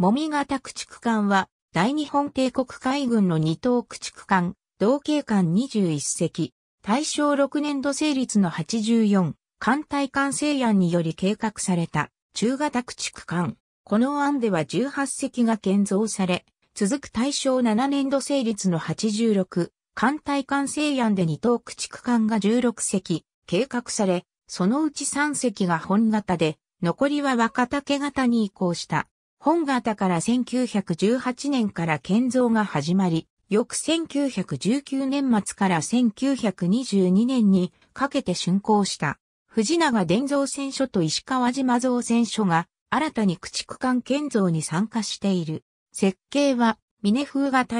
もみ型駆逐艦は、大日本帝国海軍の二等駆逐艦、同型艦21隻、大正6年度成立の84、艦隊艦制案により計画された、中型駆逐艦。この案では18隻が建造され、続く大正7年度成立の86、艦隊艦制案で二等駆逐艦が16隻、計画され、そのうち3隻が本型で、残りは若竹型に移行した。本型から1918年から建造が始まり、翌1919年末から1922年にかけて竣工した。藤永伝造船所と石川島造船所が新たに駆逐艦建造に参加している。設計は峰風がと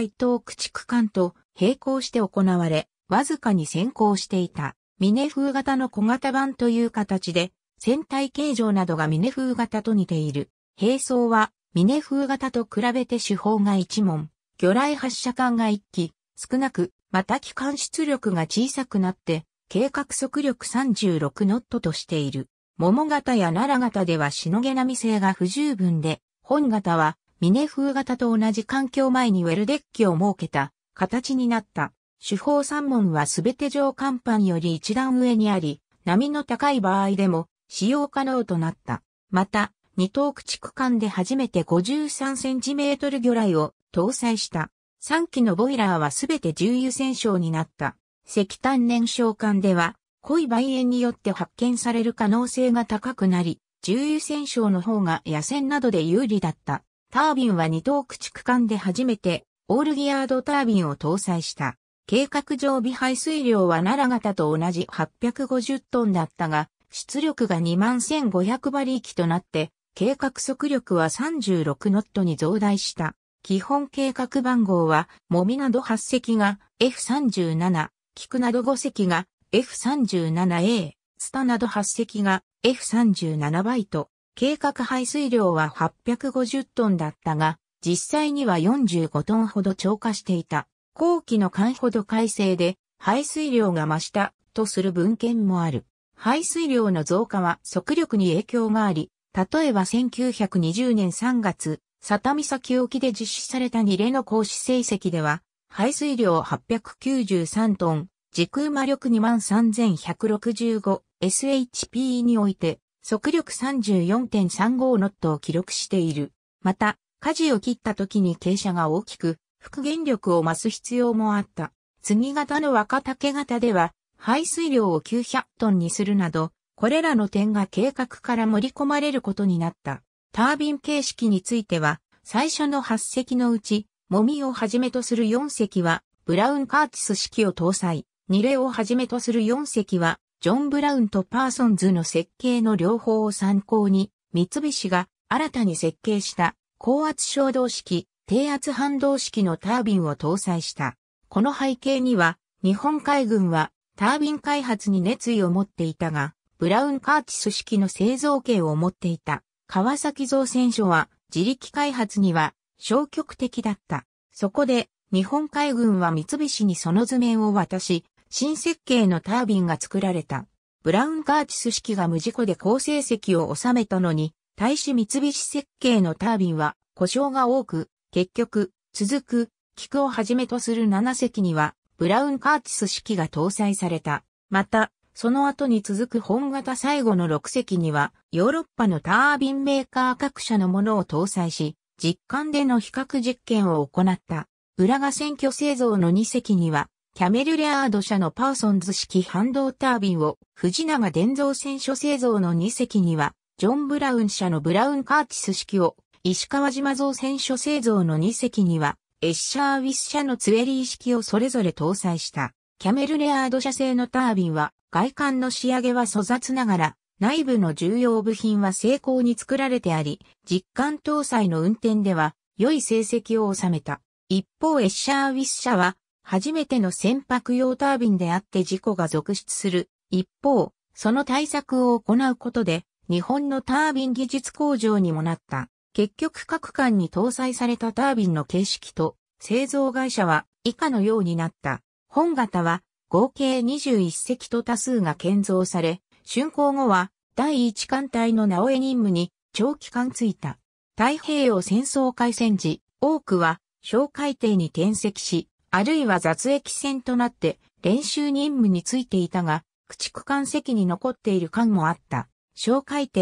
駆逐艦と並行して行われ、わずかに先行していた。峰風型の小型版という形で、船体形状などが峰風型と似ている。並走は、峰風型と比べて手法が1問、魚雷発射管が1機、少なく、また機関出力が小さくなって、計画速力36ノットとしている。桃型や奈良型ではしのげ波性が不十分で、本型は、峰風型と同じ環境前にウェルデッキを設けた、形になった。手法3門はすべて上甲板より一段上にあり、波の高い場合でも使用可能となった。また、二等駆逐艦で初めて 53cm 魚雷を搭載した。3機のボイラーはすべて重油戦勝になった。石炭燃焼艦では、濃い梅煙によって発見される可能性が高くなり、重油戦勝の方が野戦などで有利だった。タービンは二等駆逐艦で初めて、オールギアードタービンを搭載した。計画上備排水量は奈良型と同じ850トンだったが、出力が2万1500馬力となって、計画速力は36ノットに増大した。基本計画番号は、もみなど8隻が F37、菊など5隻が F37A、ツタなど8隻が F37 バイト。計画排水量は850トンだったが、実際には45トンほど超過していた。後期の間ほど改正で、排水量が増したとする文献もある。排水量の増加は速力に影響があり、例えば1920年3月、佐田岬沖で実施されたニレの行使成績では、排水量893トン、時空魔力 23165SHP において、速力34.35ノットを記録している。また、舵を切った時に傾斜が大きく、復元力を増す必要もあった。次型の若竹型では、排水量を900トンにするなど、これらの点が計画から盛り込まれることになった。タービン形式については、最初の8隻のうち、もみをはじめとする4隻は、ブラウン・カーティス式を搭載、ニレをはじめとする4隻は、ジョン・ブラウンとパーソンズの設計の両方を参考に、三菱が新たに設計した高圧衝動式、低圧反動式のタービンを搭載した。この背景には、日本海軍はタービン開発に熱意を持っていたが、ブラウン・カーチス式の製造系を持っていた川崎造船所は自力開発には消極的だった。そこで日本海軍は三菱にその図面を渡し、新設計のタービンが作られた。ブラウン・カーチス式が無事故で高成績を収めたのに、対し三菱設計のタービンは故障が多く、結局、続く、菊をはじめとする7隻には、ブラウン・カーチス式が搭載された。また、その後に続く本型最後の6隻には、ヨーロッパのタービンメーカー各社のものを搭載し、実艦での比較実験を行った。裏が選挙製造の2隻には、キャメルレアード社のパーソンズ式反動タービンを、藤永伝造選書製造の2隻には、ジョン・ブラウン社のブラウン・カーティス式を、石川島造船所製造の2隻には、エッシャー・ウィス社のツエリー式をそれぞれ搭載した。キャメルレアード社製のタービンは、外観の仕上げは粗雑ながら、内部の重要部品は精巧に作られてあり、実感搭載の運転では良い成績を収めた。一方エッシャーウィッシャは初めての船舶用タービンであって事故が続出する。一方、その対策を行うことで日本のタービン技術工場にもなった。結局各艦に搭載されたタービンの形式と製造会社は以下のようになった。本型は合計21隻と多数が建造され、竣工後は第一艦隊の直江任務に長期間ついた。太平洋戦争開戦時、多くは小海底に転籍し、あるいは雑役船となって練習任務についていたが、駆逐艦席に残っている艦もあった。小海底、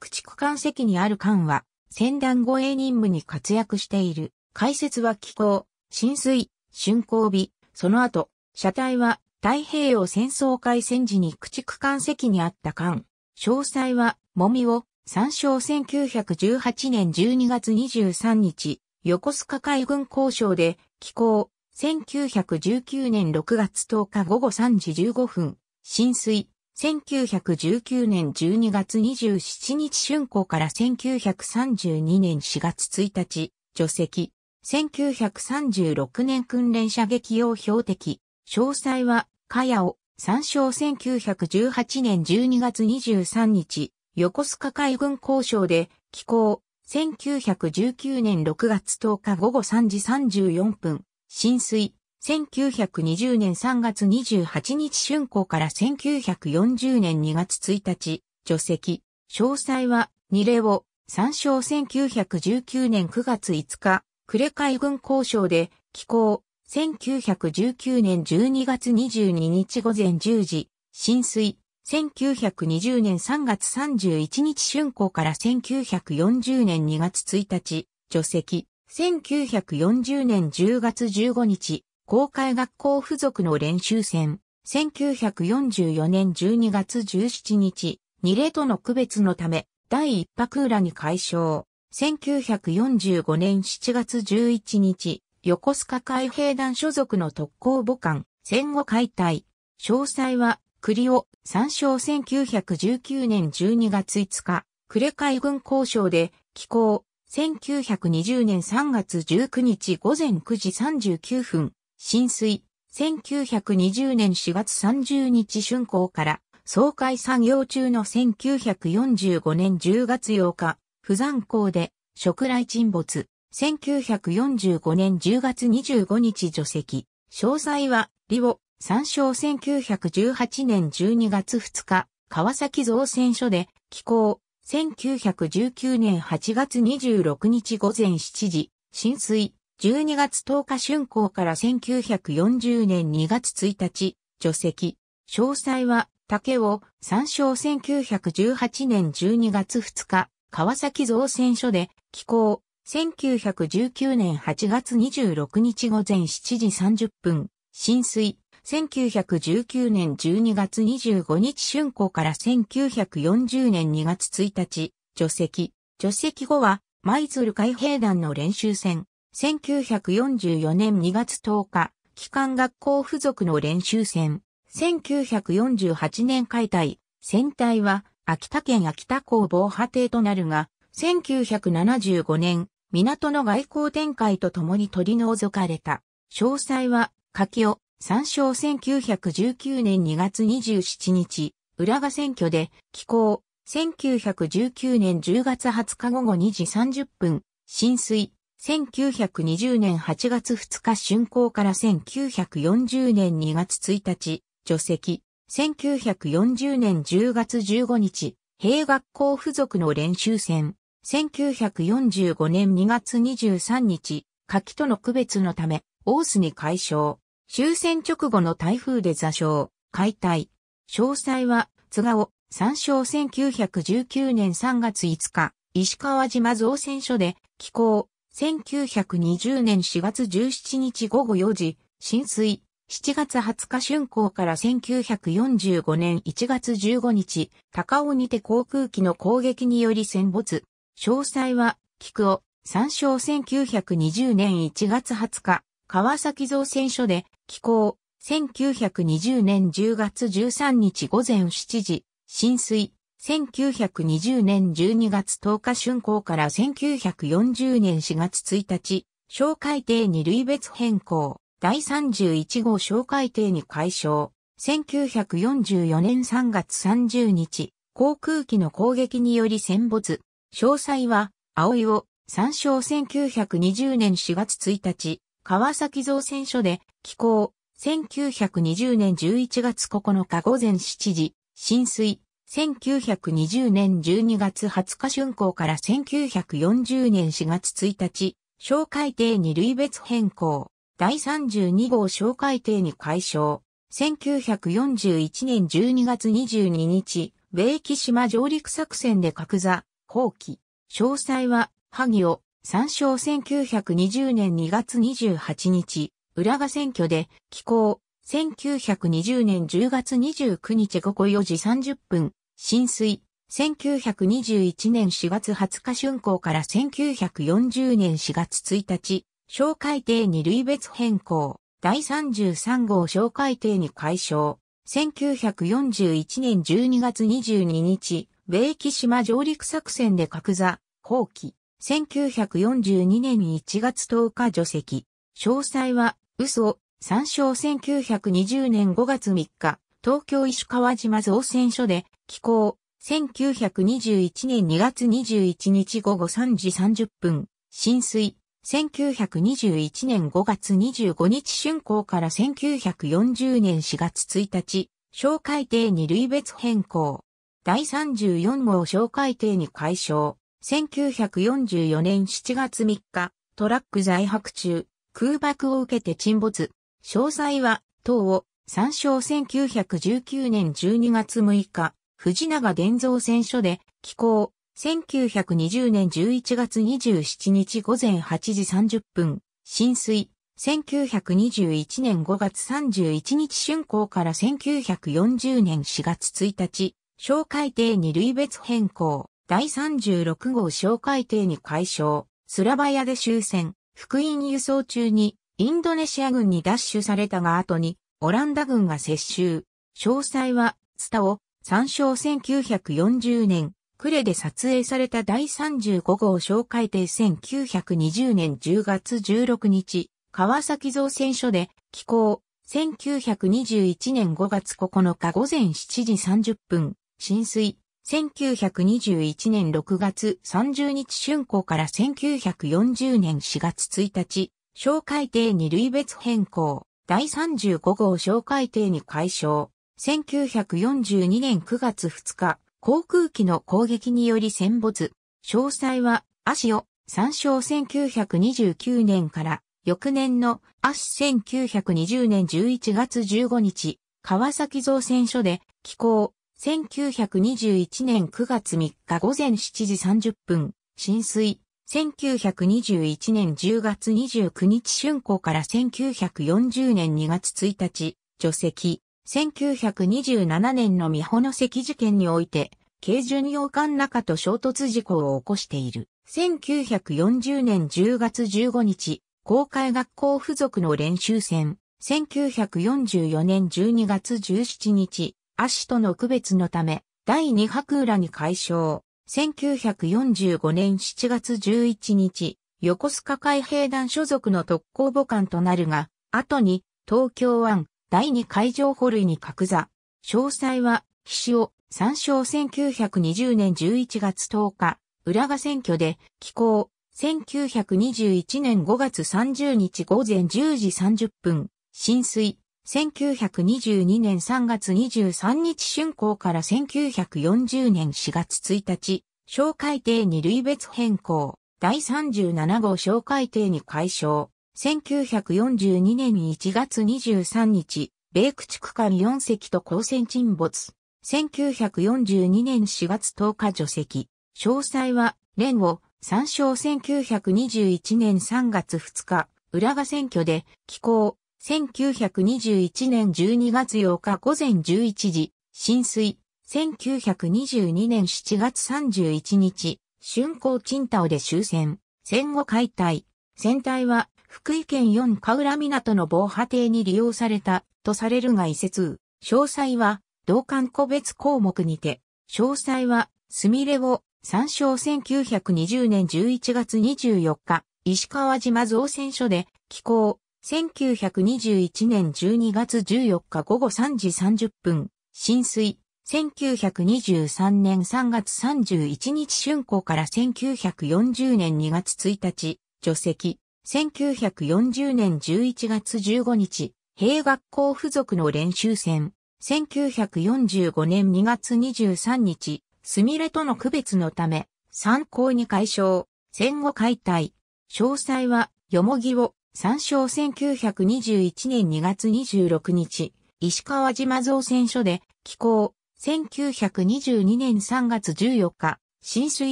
駆逐艦席にある艦は、戦団護衛任務に活躍している。解説は気候、浸水、竣工日、その後、車体は太平洋戦争開戦時に駆逐艦席にあった艦。詳細は、もみを、参照1918年12月23日、横須賀海軍交渉で、寄港、1919年6月10日午後3時15分、浸水、1919年12月27日春港から1932年4月1日、除籍、1936年訓練射撃用標的、詳細は、かやを、参照1918年12月23日、横須賀海軍交渉で、寄港、1919年6月10日午後3時34分、浸水、1920年3月28日春港から1940年2月1日、除籍、詳細は、二例を、参照1919年9月5日、暮れ海軍交渉で、寄港、1919年12月22日午前10時、浸水、1920年3月31日春光から1940年2月1日、除籍、1940年10月15日、公開学校付属の練習戦、1944年12月17日、二例との区別のため、第一泊裏に解消。1945年7月11日、横須賀海兵団所属の特攻母艦、戦後解体。詳細は、栗尾、参照1919年12月5日、呉海軍交渉で、寄港、1920年3月19日午前9時39分、浸水、1920年4月30日春港から、総会作業中の1945年10月8日、不山港で、食来沈没。1945年10月25日除籍。詳細は、リオ、参照1918年12月2日、川崎造船所で、寄港、1919年8月26日午前7時、浸水、12月10日春港から1940年2月1日、除籍。詳細は、竹を参照1918年12月2日、川崎造船所で、寄港、1919年8月26日午前7時30分、浸水。1919年12月25日春光から1940年2月1日、除籍。除籍後は、舞鶴海兵団の練習戦。1944年2月10日、機関学校付属の練習戦。1948年解体。戦隊は、秋田県秋田港防波堤となるが、1975年、港の外交展開と共に取り除かれた。詳細は、柿きを参照1919年2月27日、浦賀選挙で、寄港、1919年10月20日午後2時30分、浸水、1920年8月2日竣工から1940年2月1日、除籍、1940年10月15日、兵学校付属の練習船、1945年2月23日、柿との区別のため、オースに解消。終戦直後の台風で座礁、解体。詳細は、津川、参照1919年3月5日、石川島造船所で、寄港。1920年4月17日午後4時、浸水。7月20日春港から1945年1月15日、高尾にて航空機の攻撃により戦没。詳細は、菊を参照1920年1月20日、川崎造船所で、寄港、1920年10月13日午前7時、浸水、1920年12月10日春港から1940年4月1日、小海底に類別変更、第31号小海底に解消、1944年3月30日、航空機の攻撃により戦没、詳細は、葵を参照1920年4月1日、川崎造船所で、寄港、1920年11月9日午前7時、浸水、1920年12月20日春港から1940年4月1日、小海底に類別変更、第32号小海底に解消、1941年12月22日、米木島上陸作戦で格座、後期。詳細は、萩尾、参照1920年2月28日、浦賀選挙で、寄港、1920年10月29日午後4時30分、浸水、1921年4月20日春行から1940年4月1日、小海底に類別変更、第33号小海底に解消、1941年12月22日、米木島上陸作戦で格座、放棄、1942年1月10日除籍。詳細は、嘘、参照1920年5月3日、東京石川島造船所で、寄港、1921年2月21日午後3時30分、浸水、1921年5月25日春港から1940年4月1日、小海底に類別変更。第34号哨戒艇に解消。1944年7月3日、トラック在泊中、空爆を受けて沈没。詳細は、等を、参照1919年12月6日、藤永伝蔵選所で、寄港、1920年11月27日午前8時30分、浸水、1921年5月31日春行から1940年4月1日、小海底に類別変更、第36号小海底に解消、スラバヤで終戦、福音輸送中に、インドネシア軍に奪取されたが後に、オランダ軍が接収。詳細は、ツタを、参照1940年、クレで撮影された第35号小海底1920年10月16日、川崎造船所で、寄港、1921年5月9日午前7時30分、浸水、1921年6月30日春行から1940年4月1日、小海底に類別変更、第35号小海底に解消、1942年9月2日、航空機の攻撃により戦没、詳細は、足を参照1929年から、翌年の足1920年11月15日、川崎造船所で、寄港、1921年9月3日午前7時30分、浸水。1921年10月29日春光から1940年2月1日、除籍。1927年の美穂の石事件において、軽巡洋艦中と衝突事故を起こしている。1940年10月15日、公開学校付属の練習船。1944年12月17日、足との区別のため、第2白浦に解消。1945年7月11日、横須賀海兵団所属の特攻母艦となるが、後に東京湾第2海上保類に格座。詳細は、岸尾参照1920年11月10日、浦賀選挙で、寄港、1921年5月30日午前10時30分、浸水、1922年3月23日春校から1940年4月1日、小海底に類別変更、第37号小海底に解消。1942年1月23日、米区地区間4隻と高専沈没。1942年4月10日除籍。詳細は、連を、参照1921年3月2日、浦賀選挙で、寄港、1921年12月8日午前11時、浸水。1922年7月31日、春光鎮東で終戦。戦後解体。船体は、福井県四河浦港の防波堤に利用された、とされるが移設。詳細は、同館個別項目にて。詳細は、すみれを、参照1920年11月24日、石川島造船所で、寄港、1921年12月14日午後3時30分、浸水。1923年3月31日春光から1940年2月1日、除籍。1940年11月15日、兵学校付属の練習戦。1945年2月23日、スミレとの区別のため、参考に解消。戦後解体。詳細は、よもぎを参照1921年2月26日、石川島造船所で、寄港、1922年3月14日、浸水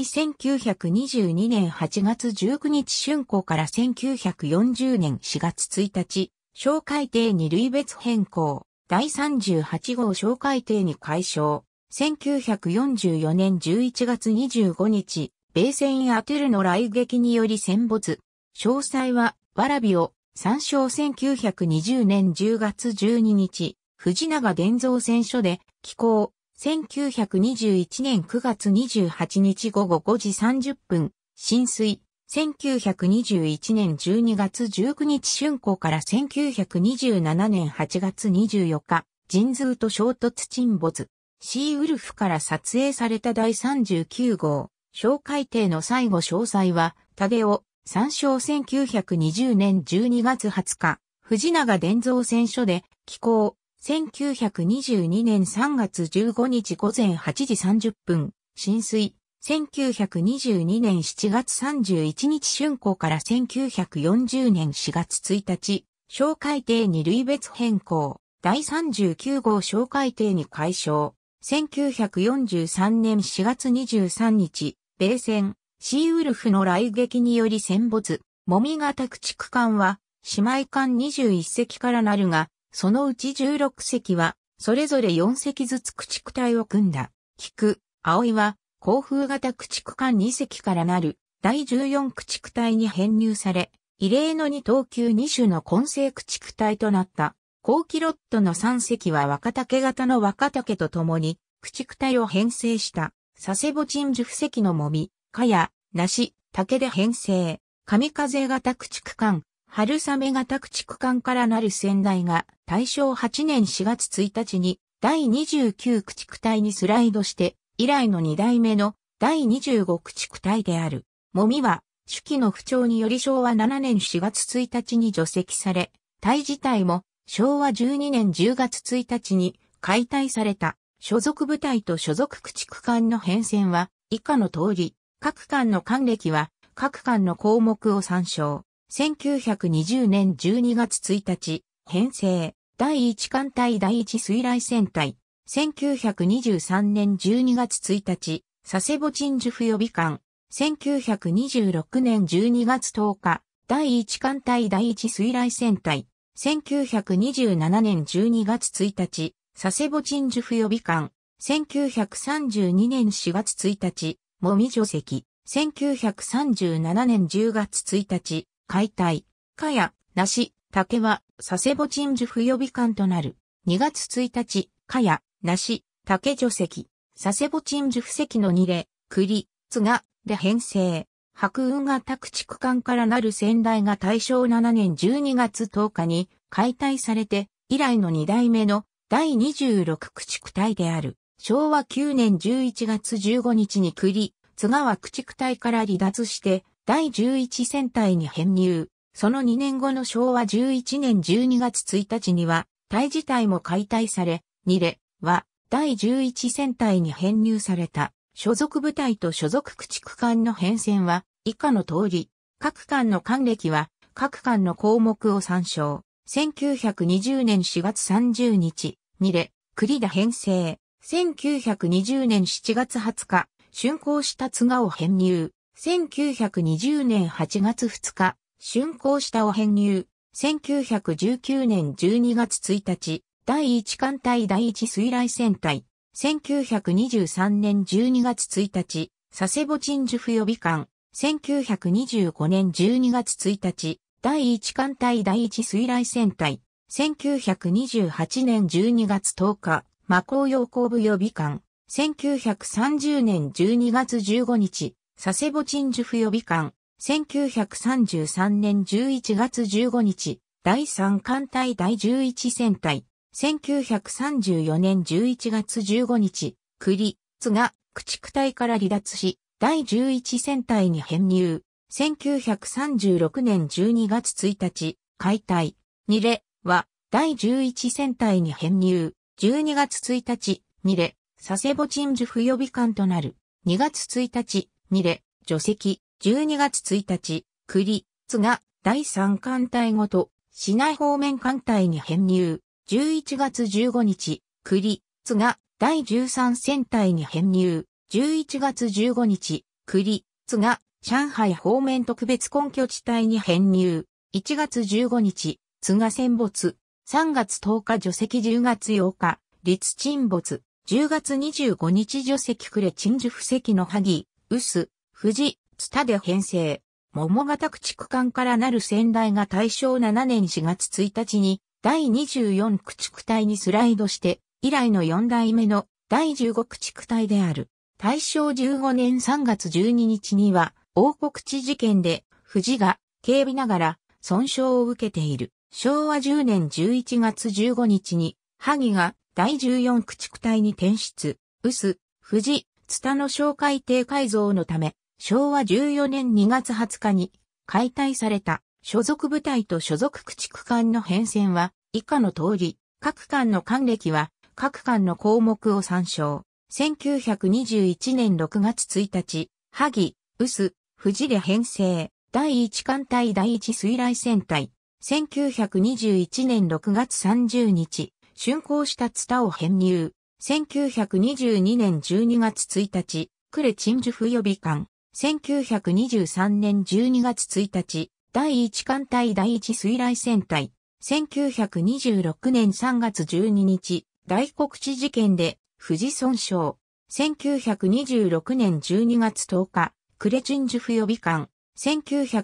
1922年8月19日春港から1940年4月1日、小海底に類別変更、第38号小海底に解消、1944年11月25日、米船アトゥルの来撃により戦没。詳細はわらびを、参照1920年10月12日、藤永伝蔵選書で、寄稿、1921年9月28日午後5時30分、浸水、1921年12月19日春光から1927年8月24日、神通と衝突沈没、シーウルフから撮影された第39号、小海底の最後詳細は、タデオ、参照1920年12月20日、藤永伝蔵選書で、寄港、1922年3月15日午前8時30分、浸水、1922年7月31日春港から1940年4月1日、小海底に類別変更、第39号小海底に解消、1943年4月23日、米戦、シーウルフの雷撃により戦没、もみがた駆逐艦は、姉妹艦21隻からなるが、そのうち16隻は、それぞれ4隻ずつ駆逐隊を組んだ。菊、葵は、航風型駆逐艦2隻からなる、第14駆逐隊に編入され、異例の2等級2種の混成駆逐隊となった。後期ロットの3隻は若竹型の若竹と共に、駆逐隊を編成した、佐世保鎮樹布石のもみ、かや、梨、竹で編成。神風型駆逐艦、春雨型駆逐艦からなる仙台が大正8年4月1日に第29駆逐隊にスライドして以来の2代目の第25駆逐隊である。もみは手記の不調により昭和7年4月1日に除籍され、隊自体も昭和12年10月1日に解体された所属部隊と所属駆逐艦の編遷は以下の通り、各館の館歴は、各館の項目を参照。1920年12月1日、編成。第1艦隊第1水雷戦隊。1923年12月1日、佐世保鎮守府予備館。1926年12月10日、第1艦隊第1水雷戦隊。1927年12月1日、佐世保鎮守府予備館。1932年4月1日、もみ除石、1937年10月1日、解体、かや、なし、竹は、佐世保鎮守不予備館となる。2月1日、かや、なし、竹除石、佐世保鎮守府石の二例、栗、津が、で編成。白雲が宅地区間からなる先代が大正7年12月10日に解体されて、以来の2代目の第26駆逐隊である。昭和9年11月15日に栗、津川駆逐隊から離脱して第11戦隊に編入。その2年後の昭和11年12月1日には、隊自体も解体され、ニレは第11戦隊に編入された。所属部隊と所属駆逐艦の編成は以下の通り、各艦の艦歴は各艦の項目を参照。1920年4月30日、ニレ、栗田編成。1920年7月20日、竣工した津賀を編入。1920年8月2日、竣工したを編入。1919年12月1日、第1艦隊第1水雷戦隊。1923年12月1日、佐世保鎮守不予備艦。1925年12月1日、第1艦隊第1水雷戦隊。1928年12月10日、魔法用工部予備官、1930年12月15日、佐世保鎮守府予備官、1933年11月15日、第3艦隊第11戦隊、1934年11月15日、栗、津が駆逐隊から離脱し、第11戦隊に編入。1936年12月1日、解体、ニれ、は第11戦隊に編入。12月1日、にれ、佐世保鎮守府予備官となる。2月1日、にれ、除籍。12月1日、栗、津が第3艦隊ごと、市内方面艦隊に編入。11月15日、栗、津が第13戦隊に編入。11月15日、栗、津が上海方面特別根拠地帯に編入。1月15日、津が戦没。3月10日除籍10月8日、立沈没、10月25日除籍くれ鎮守布石の萩、臼、富士、津田で編成。桃型駆逐艦からなる先代が大正7年4月1日に第24駆逐隊にスライドして、以来の4代目の第15駆逐隊である。大正15年3月12日には、王国地事件で、富士が警備ながら損傷を受けている。昭和10年11月15日に、萩が第14駆逐隊に転出、臼、富士、津田の小海底改造のため、昭和14年2月20日に解体された所属部隊と所属駆逐艦の変遷は以下の通り、各艦の艦歴は各艦の項目を参照。1921年6月1日、萩、臼、富士で編成、第1艦隊第1水雷戦隊、1921年6月30日、竣工したツタを編入。1922年12月1日、クレチ鎮守府予備館。1923年12月1日、第1艦隊第1水雷戦隊。1926年3月12日、大黒地事件で、富士損傷。1926年12月10日、クレチ鎮守府予備館。1927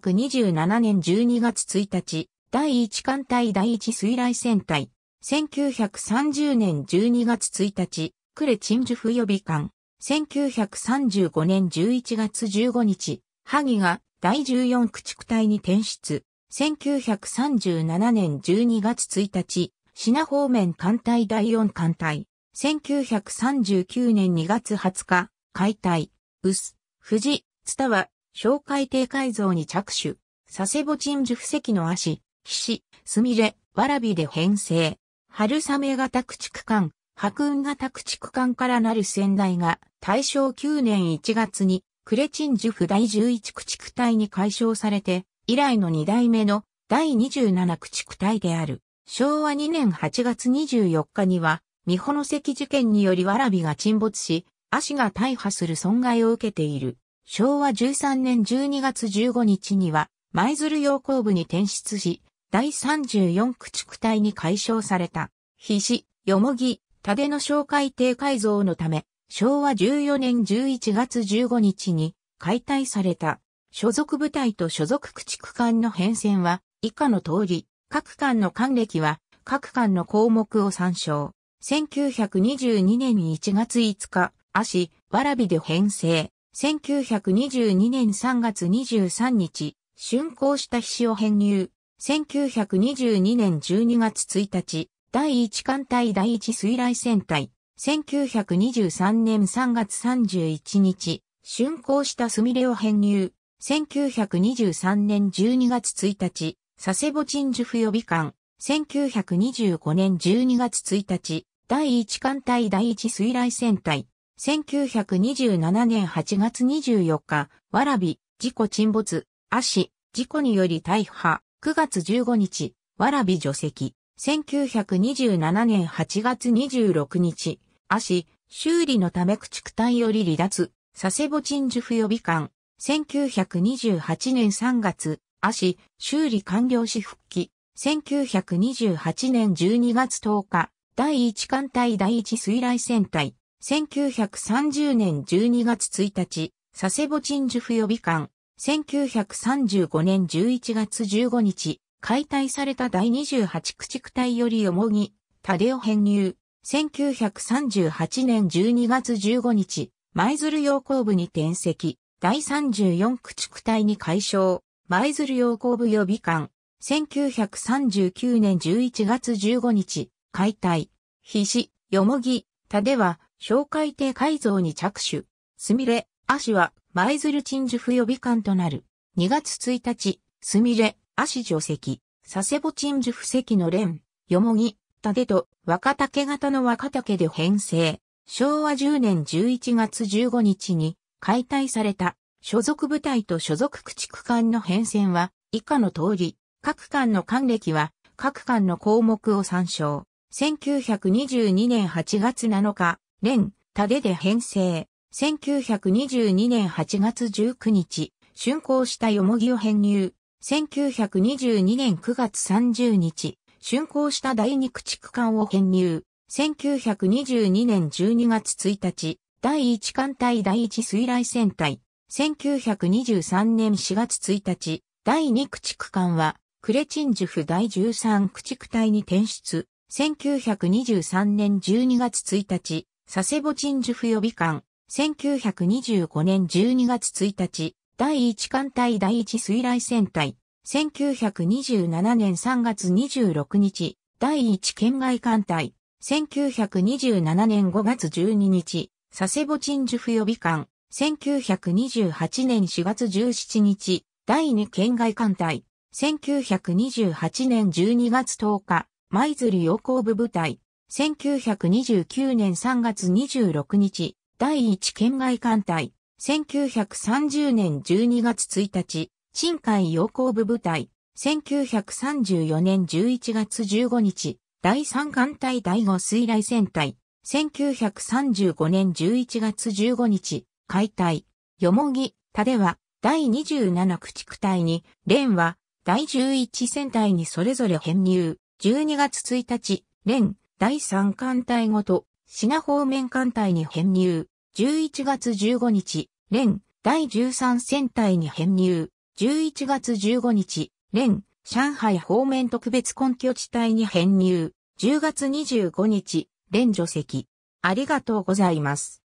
年12月1日、第1艦隊第1水雷戦隊。1930年12月1日、クレチンジュ予備艦。1935年11月15日、ハギが第14駆逐隊に転出。1937年12月1日、品方面艦隊第4艦隊。1939年2月20日、解体、臼、富士、津田は、哨海底改造に着手。佐世保鎮守布石の足、岸、すみれ、わらびで編成。春雨型駆逐艦、白雲型駆逐艦からなる先代が、大正9年1月に、クレチンジュフ第11駆逐隊に改称されて、以来の2代目の第27駆逐隊である。昭和2年8月24日には、三保の関事件によりわらびが沈没し、足が大破する損害を受けている。昭和13年12月15日には、舞鶴洋工部に転出し、第34駆逐隊に解消された。ひし、よもぎ、たでの小海底改造のため、昭和14年11月15日に解体された。所属部隊と所属駆逐艦の変遷は以下の通り、各艦の艦歴は各艦の項目を参照。1922年1月5日、足、わらびで編成。1922年3月23日、竣工した菱を編入。1922年12月1日、第1艦隊第1水雷戦隊、1923年3月31日、竣工したスミレを編入、1923年12月1日、佐世保鎮守府予備艦、1925年12月1日、第1艦隊第1水雷戦隊、1927年8月24日、わらび、事故沈没、足、事故により大破、9月15日、わらび除籍。1927年8月26日、足、修理のため駆逐隊より離脱、佐世保鎮守府予備官。1928年3月、足、修理完了し復帰。1928年12月10日、第1艦隊第1水雷戦隊。1930年12月1日、佐世保鎮守府予備官。1935年11月15日、解体された第28駆逐隊よりよもぎ、タデオ編入。1938年12月15日、舞鶴陽光部に転籍。第34駆逐隊に解消。舞鶴陽光部予備官。1939年11月15日、解体。ひし、よもぎ、たでは、小海艇改造に着手。すみれ、足は、舞鶴鎮守府予備官となる。2月1日、すみれ、足助席、佐世保鎮守府席の連、よもぎ、たでと、若竹型の若竹で編成。昭和10年11月15日に解体された所属部隊と所属駆逐艦の編遷は以下の通り、各艦の艦歴は各艦の項目を参照。1922年8月7日、連、タデで編成。1922年8月19日、竣工したよもぎを編入。1922年9月30日、竣工した第二駆逐艦を編入。1922年12月1日、第一艦隊第一水雷戦隊。1923年4月1日、第二駆逐艦は、クレチンジュフ第13駆逐隊に転出。1923年12月1日、佐世保チンジュフ予備艦。1925年12月1日、第1艦隊第1水雷戦隊、1927年3月26日、第1県外艦隊、1927年5月12日、佐世保鎮守府予備艦、1928年4月17日、第2県外艦隊、1928年12月10日、舞鶴洋工部部隊、1929年3月26日、第1県外艦隊、1930年12月1日、新海洋行部部隊、1934年11月15日、第3艦隊第5水雷戦隊、1935年11月15日、解体、よもぎ、たでは、第27駆逐隊に、連は、第11戦隊にそれぞれ編入、12月1日、連、第3艦隊ごと、品方面艦隊に編入、11月15日、連、第13戦隊に編入。11月15日、連、上海方面特別根拠地帯に編入。10月25日、連除籍。ありがとうございます。